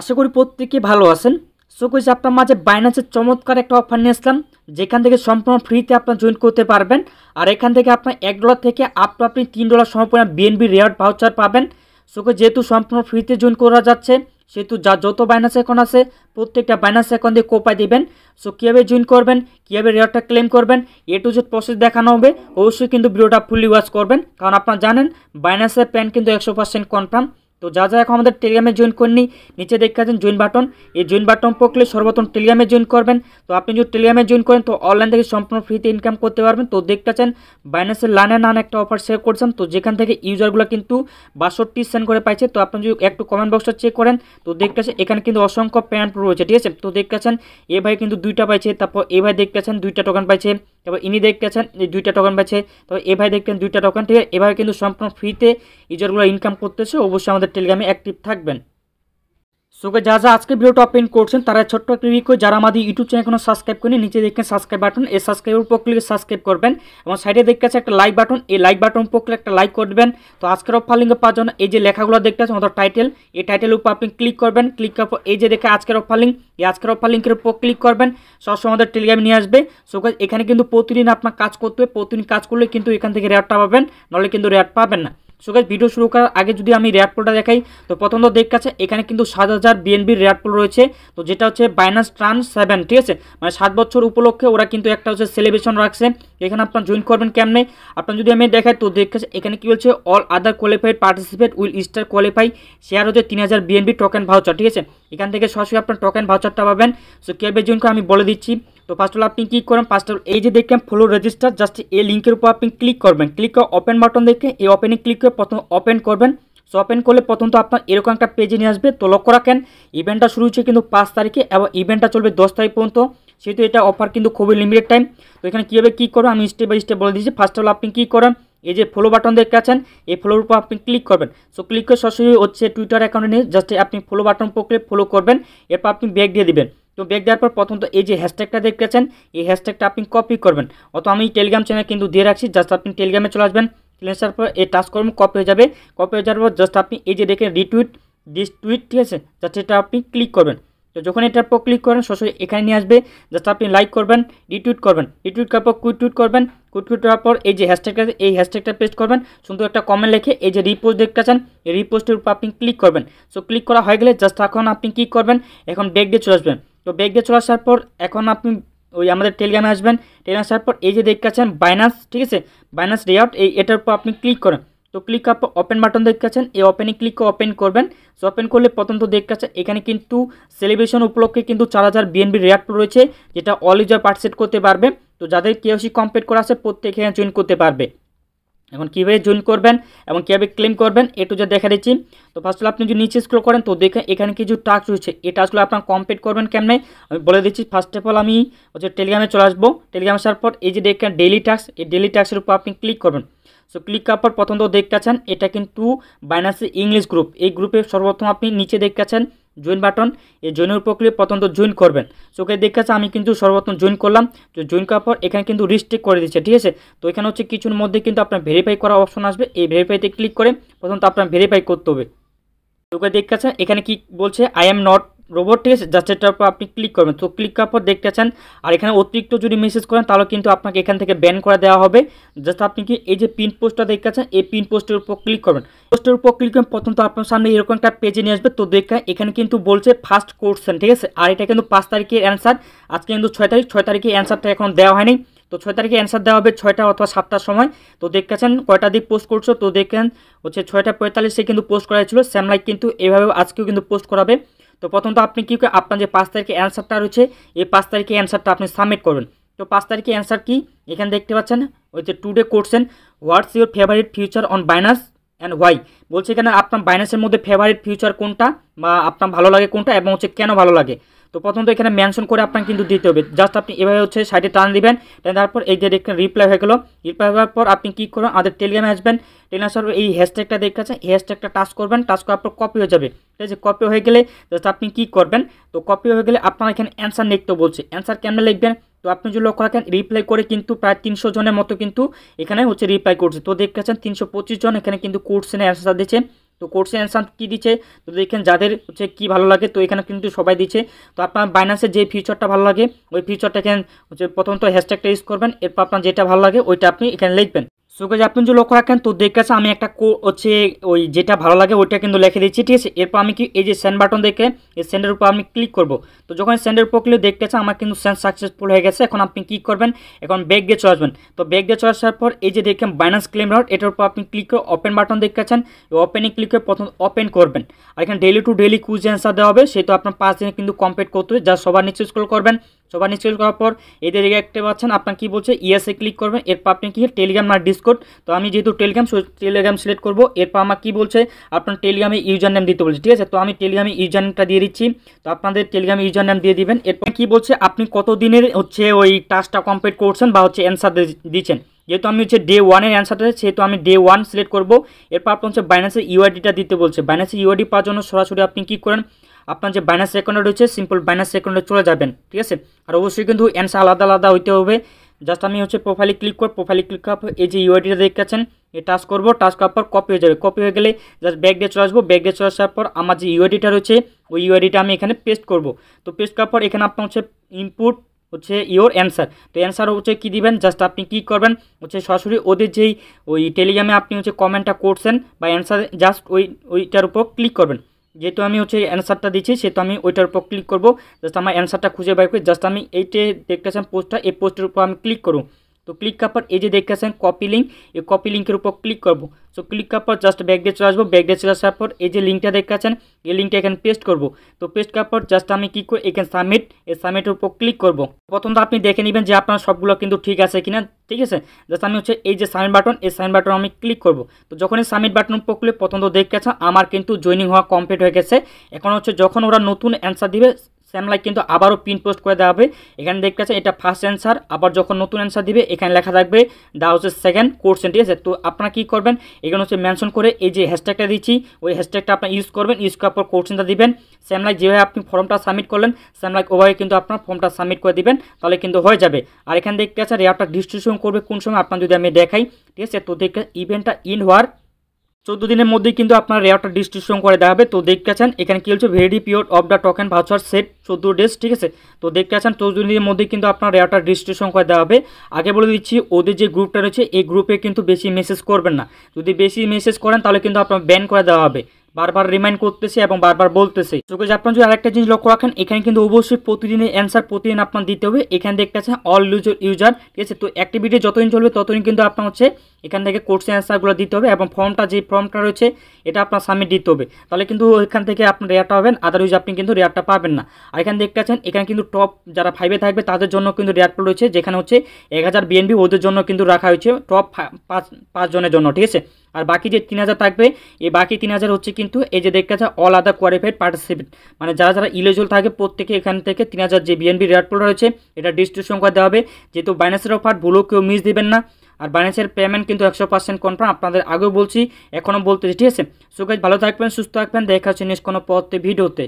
আশা করি প্রত্যেকে ভালো আছেন সো কইছি আপনার মাঝে বাইনান্সের চমৎকার একটা অফার নিয়ে আসলাম যেখান থেকে সম্পূর্ণ ফ্রিতে আপনার জয়েন করতে পারবেন আর এখান থেকে আপনার এক ডলার থেকে আপ টু আপনি তিন ডলার সম্পূর্ণ বিএনবি রেয়ার্ড ভাউচার পাবেন সো যেহেতু সম্পূর্ণ ফ্রিতে জয়েন করা যাচ্ছে সেহেতু যা যত বাইনান্স অ্যাকাউন্ট আছে প্রত্যেকটা বাইনান্স অ্যাকাউন্ট দিয়ে কোপায় দিবেন সো কীভাবে জয়েন করবেন কীভাবে রেয়ারটা ক্লেম করবেন এ টু জেড প্রসেস দেখানো হবে অবশ্যই কিন্তু ভিডিওটা ফুলি ওয়াচ করবেন কারণ আপনারা জানেন বাইনান্সের প্যান কিন্তু একশো পার্সেন্ট কনফার্ম তো যা যা এখন আমাদের টেলিগ্রামে জয়েন করেনি নিচে দেখতে আছেন জয়েন বাটন এই জয়েন বাটন পকলে সর্বপ্রথম টেলিগ্রামে জয়েন করবেন তো আপনি যদি টেলিগ্রামে জয়েন করেন তো অনলাইন থেকে সম্পূর্ণ ফ্রিতে ইনকাম করতে পারবেন তো দেখতে আছেন বাইন্যান্সের লানে নান একটা অফার শেয়ার করছেন তো যেখান থেকে ইউজারগুলো কিন্তু বাষট্টি সেন্ট করে পাইছে তো আপনি যদি একটু কমেন্ট বক্সটা চেক করেন তো দেখতে আছেন এখানে কিন্তু অসংখ্য প্যান্ট রয়েছে ঠিক আছে তো দেখতে আছেন এ ভাই কিন্তু দুইটা পাইছে তারপর এ ভাই দেখতে আছেন দুইটা টোকেন পাইছে তারপর ইনি দেখতেছেন এই দুইটা টোকেন পাচ্ছে তবে এ দেখছেন দুইটা টোকেন ঠিক আছে এভাবে কিন্তু সম্পূর্ণ ফ্রিতে ইউজারগুলো ইনকাম করতেছে অবশ্যই আমাদের টেলিগ্রামে অ্যাক্টিভ থাকবেন সোকে যা যা আজকে ভিডিও টপ করছেন তারা ছোট্ট একটা রিকোয়েস্ট যারা আমাদের ইউটিউব চ্যানেল কোনো সাবস্ক্রাইব করেনি নিচে দেখেন সাবস্ক্রাইব বাটন এই সাবস্ক্রাইবের উপর ক্লিক সাবস্ক্রাইব করবেন এবং সাইডে দেখতে আছে একটা লাইক বাটন এই লাইক বাটন উপর ক্লিক একটা লাইক করবেন তো আজকের অফার লিঙ্কে পাওয়ার জন্য এই যে লেখাগুলো দেখতে আছে আমাদের টাইটেল এই টাইটেলের উপর আপনি ক্লিক করবেন ক্লিক করার পর এই যে দেখে আজকের অফার এই আজকের অফার লিঙ্কের উপর ক্লিক করবেন সবসময় আমাদের টেলিগ্রাম নিয়ে আসবে সো এখানে কিন্তু প্রতিদিন আপনার কাজ করতে হবে প্রতিদিন কাজ করলে কিন্তু এখান থেকে রেয়ারটা পাবেন নাহলে কিন্তু রেয়ার পাবেন না সো গাইজ ভিডিও শুরু করার আগে যদি আমি র্যাড পোলটা দেখাই তো প্রথম তো দেখতে এখানে কিন্তু সাত হাজার বিএনবির র্যাড পোল রয়েছে তো যেটা হচ্ছে বাইনাস ট্রান সেভেন ঠিক আছে মানে সাত বছর উপলক্ষে ওরা কিন্তু একটা হচ্ছে সেলিব্রেশন রাখছে এখানে আপনার জয়েন করবেন কেমনে আপনার যদি আমি দেখাই তো দেখতে এখানে কি বলছে all other qualified participate will star qualify share হচ্ছে তিন হাজার বিএনবি টোকেন ভাউচার ঠিক আছে এখান থেকে সরাসরি আপনার টোকেন ভাউচারটা পাবেন সো কীভাবে জয়েন করে আমি বলে দিচ্ছি তো ফার্স্ট অল আপনি কী করেন ফার্স্ট অল এই যে দেখেন ফলো রেজিস্টার জাস্ট এই লিঙ্কের উপর আপনি ক্লিক করবেন ক্লিক করে ওপেন বাটন দেখে এই ওপেনে ক্লিক করে প্রথম ওপেন করবেন সো ওপেন করলে প্রথম তো আপনার এরকম একটা পেজে নিয়ে আসবে তো লক্ষ্য রাখেন ইভেন্টটা শুরু হচ্ছে কিন্তু পাঁচ তারিখে এবং ইভেন্টটা চলবে দশ তারিখ পর্যন্ত সেহেতু এটা অফার কিন্তু খুবই লিমিটেড টাইম তো এখানে কীভাবে কী করবেন আমি স্টেপ বাই স্টেপ বলে দিচ্ছি ফার্স্ট অল আপনি কী করেন এই যে ফলো বাটন দেখতে আছেন এই ফলোর উপর আপনি ক্লিক করবেন সো ক্লিক করে সরাসরি হচ্ছে টুইটার অ্যাকাউন্টে নিয়ে জাস্ট আপনি ফলো বাটন পকড়ে ফলো করবেন এরপর আপনি ব্যাক দিয়ে দেবেন তো ব্যাগ দেওয়ার পর প্রথমত এই যে হ্যাশট্যাগটা পাচ্ছেন এই হ্যাশট্যাগটা আপনি কপি করবেন অত আমি টেলিগ্রাম চ্যানেল কিন্তু দিয়ে রাখছি জাস্ট আপনি টেলিগ্রামে চলে আসবেন চলে আসার পর এই টাস্ককর্ম কপি হয়ে যাবে কপি হয়ে যাওয়ার পর জাস্ট আপনি এই যে দেখেন রিটুইট টুইট ঠিক আছে জাস্ট এটা আপনি ক্লিক করবেন তো যখন এটার পর ক্লিক করেন সরাসরি এখানে নিয়ে আসবে জাস্ট আপনি লাইক করবেন রিটুইট করবেন রিটুইট করার পর কুইটুইট করবেন কুইটুইট করার পর এই যে হ্যাশট্যাগটা এই হ্যাশট্যাগটা পেস্ট করবেন সুন্দর একটা কমেন্ট লিখে এই যে রিপোস্ট দেখতে চান এই রিপোস্টের উপর আপনি ক্লিক করবেন সো ক্লিক করা হয়ে গেলে জাস্ট এখন আপনি ক্লিক করবেন এখন ব্যাক দিয়ে চলে আসবেন তো ব্যাগে চলে আসার পর এখন আপনি ওই আমাদের টেলিগ্রামে আসবেন টেলিগ্রাম আসার পর এই যে দেখতে আছেন বাইনাস ঠিক আছে বাইনাস রেআউট এই এটার উপর আপনি ক্লিক করেন তো ক্লিক করার পর ওপেন বাটন দেখতে আছেন এই ওপেনে ক্লিক করে ওপেন করবেন সো ওপেন করলে প্রথম তো দেখতে পাচ্ছেন এখানে কিন্তু সেলিব্রেশন উপলক্ষে কিন্তু চার হাজার বিএনবি রেয়াক্ট রয়েছে যেটা অল ইউজার পার্টিসিপেট করতে পারবে তো যাদের সি কমপ্লিট করা আছে প্রত্যেকে জয়েন করতে পারবে এখন কীভাবে জয়েন করবেন এবং কীভাবে ক্লেম করবেন একটু যা দেখা দিচ্ছি তো ফার্স্ট আপনি যদি নিচে স্ক্রল করেন তো দেখে এখানে কিছু টাস্ক রয়েছে এই টাস্কগুলো আপনার কমপ্লিট করবেন কেমনে আমি বলে দিচ্ছি ফার্স্ট অফ অল আমি হচ্ছে টেলিগ্রামে চলে আসবো টেলিগ্রামে আসার পর এই যে দেখেন ডেলি টাস্ক এই ডেলি টাস্কের উপর আপনি ক্লিক করবেন সো ক্লিক করার পর প্রথম তো দেখতেছেন এটা কিন্তু বাইনাসি ইংলিশ গ্রুপ এই গ্রুপে সর্বপ্রথম আপনি নিচে দেখতেছেন জয়েন বাটন এই জয়েনের উপর ক্লিক প্রথমত জয়েন করবেন চোখে দেখাচ্ছে আমি কিন্তু সর্বপ্রথম জয়েন করলাম তো জয়েন করার পর এখানে কিন্তু রিস্ট্রিক্ট করে দিচ্ছে ঠিক আছে তো এখানে হচ্ছে কিছুর মধ্যে কিন্তু আপনার ভেরিফাই করার অপশন আসবে এই ভেরিফাইতে ক্লিক করে প্রথমত আপনার ভেরিফাই করতে হবে চোখে দেখাচ্ছেন এখানে কি বলছে আই এম নট রোবট ঠিক আছে সেটার উপর আপনি ক্লিক করবেন তো ক্লিক করার পর দেখতে চান আর এখানে অতিরিক্ত যদি মেসেজ করেন তাহলে কিন্তু আপনাকে এখান থেকে ব্যান করে দেওয়া হবে জাস্ট আপনি কি এই যে পিন পোস্টটা দেখতে চান এই পিন পোস্টের উপর ক্লিক করবেন পোস্টের উপর ক্লিক করবেন প্রথম তো আপনার সামনে এরকম একটা পেজে নিয়ে আসবে তো দেখা এখানে কিন্তু বলছে ফার্স্ট কোর্সেন ঠিক আছে আর এটা কিন্তু পাঁচ তারিখের অ্যান্সার আজকে কিন্তু ছয় তারিখ ছয় তারিখে অ্যান্সারটা এখন দেওয়া হয়নি তো ছয় তারিখে অ্যান্সার দেওয়া হবে ছয়টা অথবা সাতটার সময় তো চান কয়টা দিক পোস্ট করছো তো দেখেন হচ্ছে ছয়টা পঁয়তাল্লিশে কিন্তু পোস্ট করা হয়েছিল স্যামলাইক কিন্তু এভাবে আজকেও কিন্তু পোস্ট করাবে তো প্রথমত আপনি কী আপনার যে পাঁচ তারিখে অ্যান্সারটা রয়েছে এই পাঁচ তারিখে অ্যান্সারটা আপনি সাবমিট করবেন তো পাঁচ তারিখে অ্যান্সার কী এখানে দেখতে পাচ্ছেন ওই যে টুডে কোর্সেন what's your favourite future on Binance and why বলছে এখানে আপনার বাইন্যান্সের মধ্যে ফেভারিট ফিউচার কোনটা বা আপনার ভালো লাগে কোনটা এবং হচ্ছে কেন ভালো লাগে তো প্রথমত এখানে মেনশন করে আপনাকে কিন্তু দিতে হবে জাস্ট আপনি এভাবে হচ্ছে সাইডে টান দিবেন টান দেওয়ার পর এই যে দেখেন রিপ্লাই হয়ে গেলো রিপ্লাই হওয়ার পর আপনি কী করবেন আমাদের টেলিগ্রামে আসবেন টেলিগ্রাম সার্ভার এই হ্যাশট্যাগটা দেখতে আছে হ্যাশট্যাগটা টাচ করবেন টাচ করার পর কপি হয়ে যাবে ঠিক আছে কপি হয়ে গেলে জাস্ট আপনি কী করবেন তো কপি হয়ে গেলে আপনার এখানে অ্যান্সার লিখতে বলছে অ্যান্সার কেন লিখবেন তো আপনি যদি লক্ষ্য রাখেন রিপ্লাই করে কিন্তু প্রায় তিনশো জনের মতো কিন্তু এখানে হচ্ছে রিপ্লাই করছে তো দেখতে আছেন তিনশো জন এখানে কিন্তু কোর্সেনে অ্যান্সার দিচ্ছে তো কোর্সের অ্যান্সার কী দিচ্ছে তো দেখেন যাদের হচ্ছে কী ভালো লাগে তো এখানে কিন্তু সবাই দিচ্ছে তো আপনার বাইনান্সের যে ফিউচারটা ভালো লাগে ওই ফিউচারটা এখানে হচ্ছে প্রথমত হ্যাশট্যাগটা ইউজ করবেন এরপর আপনার যেটা ভালো লাগে ওইটা আপনি এখানে লিখবেন সো গাইজ আপনি যদি লক্ষ্য রাখেন তো দেখতে আছে আমি একটা হচ্ছে ওই যেটা ভালো লাগে ওইটা কিন্তু লিখে দিচ্ছি ঠিক আছে এরপর আমি কি এই যে সেন্ড বাটন দেখে এই সেন্ডের উপর আমি ক্লিক করব তো যখন সেন্ডের উপর ক্লিক দেখতে আছে আমার কিন্তু সেন্ড সাকসেসফুল হয়ে গেছে এখন আপনি কি করবেন এখন ব্যাগ দিয়ে চলে আসবেন তো ব্যাগ দিয়ে চলে আসার পর এই যে দেখেন বাইনান্স ক্লেম রাউট এটার উপর আপনি ক্লিক করে ওপেন বাটন দেখতেছেন ওপেনে ক্লিক করে প্রথম ওপেন করবেন আর এখানে daily to daily quiz answer দেওয়া হবে সেটা আপনার পাঁচ দিনে কিন্তু কমপ্লিট করতে হবে যা সবার নিচে স্ক্রল করবেন সবার নিচে করার পর এদের একটা পাচ্ছেন আপনার কী বলছে ইয়েসে ক্লিক করবেন এরপর আপনি কী টেলিগ্রাম না ডিসকোড তো আমি যেহেতু টেলিগ্রাম টেলিগ্রাম সিলেক্ট করবো এরপর আমার কী বলছে আপনার টেলিগ্রামে ইউজার নেম দিতে বলছে ঠিক আছে তো আমি টেলিগ্রামে ইউজার নেমটা দিয়ে দিচ্ছি তো আপনাদের টেলিগ্রামে ইউজার নেম দিয়ে দিবেন এরপর কী বলছে আপনি কত দিনের হচ্ছে ওই টাস্কটা কমপ্লিট করছেন বা হচ্ছে অ্যান্সার দিচ্ছেন যেহেতু আমি হচ্ছে ডে ওয়ানের অ্যান্সারটা সেহেতু আমি ডে ওয়ান সিলেক্ট করবো এরপর আপনার হচ্ছে বাইন্যান্সের ইউআইডিটা দিতে বলছে বাইন্যান্সের ইউআইডি পাওয়ার জন্য সরাসরি আপনি কী করেন আপনার যে বাইনাস অ্যাকাউন্ট রয়েছে সিম্পল বাইনাস অ্যাকাউন্টে চলে যাবেন ঠিক আছে আর অবশ্যই কিন্তু অ্যান্সার আলাদা আলাদা হইতে হবে জাস্ট আমি হচ্ছে প্রোফাইলে ক্লিক করব প্রোফাইলে ক্লিক করার এই যে ইউআইডিটা দেখাচ্ছেন এ টাচ করবো টাচ করার পর কপি হয়ে যাবে কপি হয়ে গেলে জাস্ট ব্যাগ দিয়ে চলে আসবো ব্যাগ দিয়ে চলে আসার পর আমার যে ইউআইডিটা রয়েছে ওই ইউআইডিটা আমি এখানে পেস্ট করব তো পেস্ট করার পর এখানে আপনার হচ্ছে ইনপুট হচ্ছে ইওর অ্যান্সার তো অ্যান্সার হচ্ছে কী দিবেন জাস্ট আপনি কী করবেন হচ্ছে সরাসরি ওদের যেই ওই টেলিগ্রামে আপনি হচ্ছে কমেন্টটা করছেন বা অ্যান্সার জাস্ট ওই ওইটার উপর ক্লিক করবেন যেহেতু আমি হচ্ছে অ্যান্সারটা দিচ্ছি সেহেতু আমি ওইটার উপর ক্লিক করবো জাস্ট আমার অ্যান্সারটা খুঁজে বাইর করে জাস্ট আমি এইটে দেখতেছেন পোস্টটা এই পোস্টের উপর আমি ক্লিক করুন তো तो क्लिक এই যে দেখতে देखते কপি লিঙ্ক ये কপি লিঙ্কের উপর ক্লিক करब সো ক্লিক করার পর জাস্ট ব্যাগ দিয়ে চলে আসবো ব্যাগ দিয়ে চলে আসার পর এই যে লিঙ্কটা দেখাচ্ছেন এই লিঙ্কটা এখানে পেস্ট করব তো পেস্ট করার পর জাস্ট আমি কী করি এখানে সাবমিট এই সাবমিটের উপর ক্লিক করব প্রথম তো আপনি দেখে নেবেন যে আপনার সবগুলো কিন্তু ঠিক আছে কিনা ঠিক আছে জাস্ট আমি হচ্ছে এই যে সাবমিট বাটন এই সাবমিট বাটন আমি ক্লিক করব তো যখন এই সাবমিট বাটন উপর ক্লিক প্রথম তো দেখতে আমার কিন্তু জয়েনিং হওয়া কমপ্লিট হয়ে গেছে এখন হচ্ছে যখন ওরা নতুন অ্যান্সার দিবে স্যামলাই কিন্তু আবারও পিন পোস্ট করে দেওয়া হবে এখানে দেখতে পাচ্ছেন এটা ফার্স্ট অ্যান্সার আবার যখন নতুন অ্যান্সার দিবে এখানে লেখা থাকবে দা হচ্ছে সেকেন্ড কোর্সেন ঠিক আছে তো আপনারা কী করবেন এখানে হচ্ছে মেনশন করে এই যে হ্যাশট্যাগটা দিচ্ছি ওই হ্যাশট্যাগটা আপনার ইউজ করবেন ইউজ করার পর কোর্সেনটা দিবেন স্যামলাই যেভাবে আপনি ফর্মটা সাবমিট করলেন স্যামলাই ওভাবে কিন্তু আপনার ফর্মটা সাবমিট করে দিবেন তাহলে কিন্তু হয়ে যাবে আর এখানে দেখতে পাচ্ছেন রেয়ারটা ডিস্ট্রিবিউশন করবে কোন সময় আপনার যদি আমি দেখাই ঠিক আছে তো দেখতে ইভেন্টটা ইন হওয়ার চোদ্দ দিনের মধ্যেই কিন্তু আপনার রেয়ারটা ডিস্ট্রিবিউশন করে দেওয়া হবে তো দেখতে আছেন এখানে কী হচ্ছে very pure of the token voucher set চোদ্দ ডেজ ঠিক আছে তো দেখতে আছেন চোদ্দ দিনের মধ্যেই কিন্তু আপনার রেয়ারটা ডিস্ট্রিবিউশন করে দেওয়া হবে আগে বলে দিচ্ছি ওদের যে গ্রুপটা রয়েছে এই গ্রুপে কিন্তু বেশি মেসেজ করবেন না যদি বেশি মেসেজ করেন তাহলে কিন্তু আপনার ব্যান করে দেওয়া হবে বারবার রিমাইন্ড করতেছে এবং বারবার বলতেছে যে আপনার যদি আরেকটা জিনিস লক্ষ্য রাখেন এখানে কিন্তু অবশ্যই প্রতিদিনের অ্যান্সার প্রতিদিন আপনার দিতে হবে এখানে দেখতে আছেন অল ইউজার ইউজার ঠিক আছে তো অ্যাক্টিভিটি যতদিন চলবে ততদিন কিন্তু আপনার হচ্ছে এখান থেকে কোর্সে অ্যান্সারগুলো দিতে হবে এবং ফর্মটা যে ফর্মটা রয়েছে এটা আপনার সাবমিট দিতে হবে তাহলে কিন্তু এখান থেকে আপনার রেয়ারটা পাবেন আদারওয়াইজ আপনি কিন্তু রেয়ারটা পাবেন না আর এখানে দেখতে আছেন এখানে কিন্তু টপ যারা ফাইভে থাকবে তাদের জন্য কিন্তু রেয়ারটা রয়েছে যেখানে হচ্ছে এক হাজার বিএনবি ওদের জন্য কিন্তু রাখা হয়েছে টপ পাঁচ পাঁচজনের জন্য ঠিক আছে আর বাকি যে তিন হাজার থাকবে এই বাকি তিন হাজার হচ্ছে কিন্তু এই যে দেখতে আছে অল আদার কোয়ালিফাইড পার্টিসিপেট মানে যারা যারা ইলিজিবল থাকে প্রত্যেকে এখান থেকে তিন হাজার যে বিএনবি রেয়ার রয়েছে এটা ডিস্ট্রিবিউশন করে দেওয়া হবে যেহেতু বাইনাসের অফার ভুলো কেউ মিস দেবেন না আর বাইন্যান্সের পেমেন্ট কিন্তু একশো পার্সেন্ট কনফার্ম আপনাদের আগেও বলছি এখনও বলতেছি ঠিক আছে সো গাইজ ভালো থাকবেন সুস্থ থাকবেন দেখা হচ্ছে নেক্সট কোনো পথে ভিডিওতে